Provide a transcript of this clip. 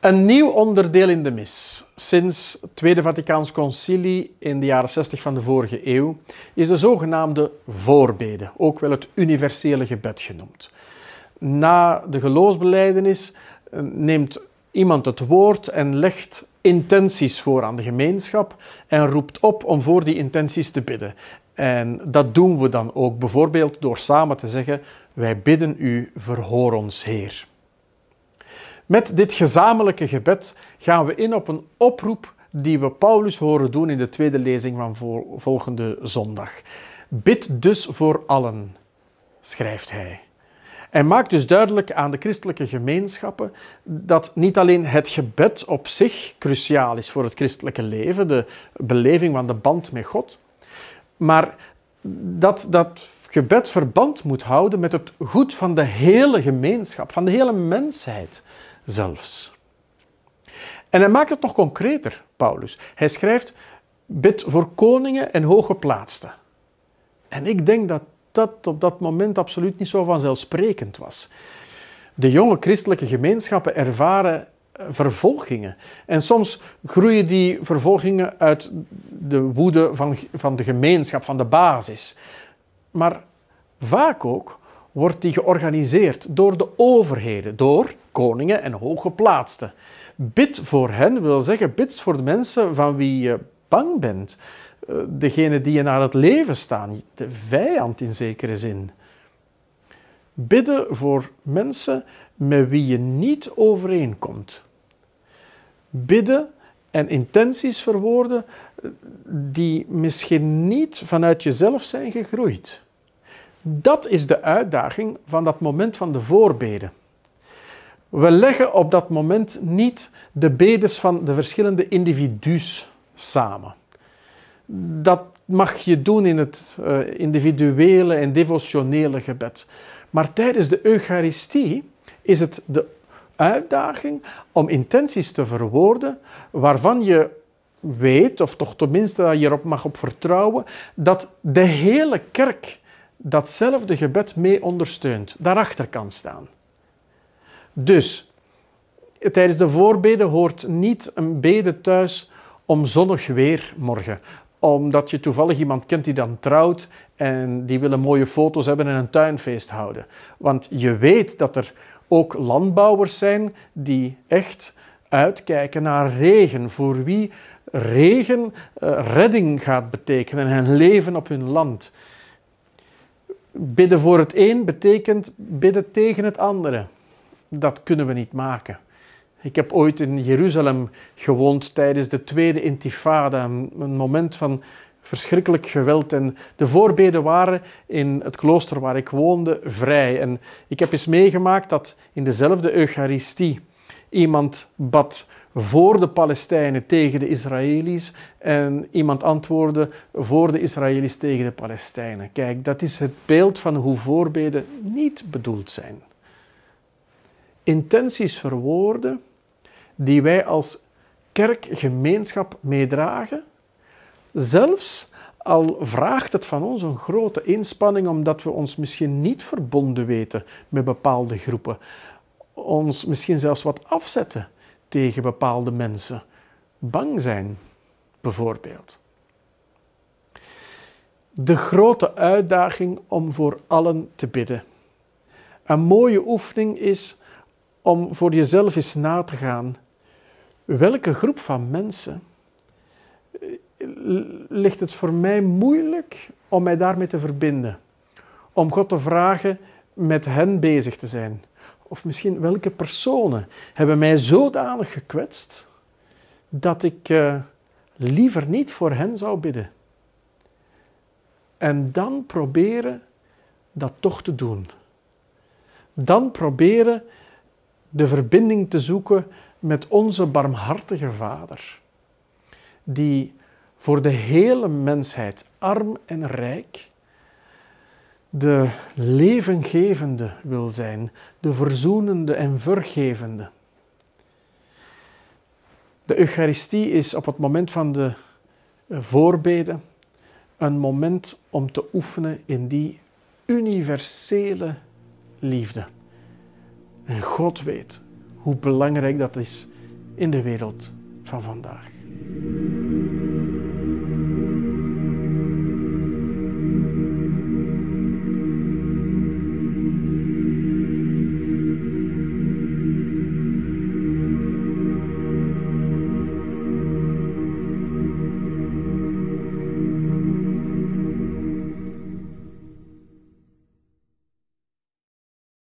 Een nieuw onderdeel in de mis sinds het Tweede Vaticaans Concilie in de jaren 60 van de vorige eeuw is de zogenaamde voorbede, ook wel het universele gebed genoemd. Na de geloofsbeleidenis eh, neemt iemand het woord en legt intenties voor aan de gemeenschap en roept op om voor die intenties te bidden. En dat doen we dan ook bijvoorbeeld door samen te zeggen: Wij bidden u, verhoor ons Heer. Met dit gezamenlijke gebed gaan we in op een oproep die we Paulus horen doen in de tweede lezing van volgende zondag. Bid dus voor allen, schrijft hij. En maakt dus duidelijk aan de christelijke gemeenschappen dat niet alleen het gebed op zich cruciaal is voor het christelijke leven, de beleving van de band met God, maar dat dat gebed verband moet houden met het goed van de hele gemeenschap, van de hele mensheid zelfs. En hij maakt het nog concreter, Paulus. Hij schrijft: bid voor koningen en hooggeplaatsten. En ik denk dat dat op dat moment absoluut niet zo vanzelfsprekend was. De jonge christelijke gemeenschappen ervaren vervolgingen. En soms groeien die vervolgingen uit de woede van, van de gemeenschap, van de basis. Maar vaak ook wordt die georganiseerd door de overheden, door koningen en hooggeplaatsten. Bid voor hen wil zeggen, bid voor de mensen van wie je bang bent. Eh, Degenen die je naar het leven staan, de vijand in zekere zin. Bidden voor mensen met wie je niet overeenkomt. Bidden en intenties verwoorden eh, die misschien niet vanuit jezelf zijn gegroeid. Dat is de uitdaging van dat moment van de voorbeden. We leggen op dat moment niet de bedes van de verschillende individuen samen. Dat mag je doen in het eh, individuele en devotionele gebed. Maar tijdens de Eucharistie is het de uitdaging om intenties te verwoorden waarvan je weet, of toch tenminste dat je erop mag op vertrouwen, dat de hele kerk datzelfde gebed mee ondersteunt, daarachter kan staan. Dus tijdens de voorbeden hoort niet een bede thuis om zonnig weer morgen. Omdat je toevallig iemand kent die dan trouwt en die willen mooie foto's hebben en een tuinfeest houden. Want je weet dat er ook landbouwers zijn die echt uitkijken naar regen. Voor wie regen eh, redding gaat betekenen en leven op hun land. Bidden voor het een betekent bidden tegen het andere. Dat kunnen we niet maken. Ik heb ooit in Jeruzalem gewoond tijdens de Tweede Intifada, een moment van verschrikkelijk geweld. En de voorbeden waren in het klooster waar ik woonde vrij. En ik heb eens meegemaakt dat in dezelfde Eucharistie Iemand bad voor de Palestijnen tegen de Israëli's en iemand antwoordde voor de Israëli's tegen de Palestijnen. Kijk, dat is het beeld van hoe voorbeden niet bedoeld zijn. Intenties verwoorden die wij als kerkgemeenschap meedragen, zelfs al vraagt het van ons een grote inspanning omdat we ons misschien niet verbonden weten met bepaalde groepen ons misschien zelfs wat afzetten tegen bepaalde mensen. Bang zijn, bijvoorbeeld. De grote uitdaging om voor allen te bidden. Een mooie oefening is om voor jezelf eens na te gaan. Welke groep van mensen eh, ligt het voor mij moeilijk om mij daarmee te verbinden? Om God te vragen met hen bezig te zijn of misschien welke personen hebben mij zodanig gekwetst dat ik eh, liever niet voor hen zou bidden. En dan proberen dat toch te doen. Dan proberen de verbinding te zoeken met onze barmhartige Vader, die voor de hele mensheid, arm en rijk, de levengevende wil zijn, de verzoenende en vergevende. De Eucharistie is op het moment van de eh, voorbeden een moment om te oefenen in die universele liefde. En God weet hoe belangrijk dat is in de wereld van vandaag.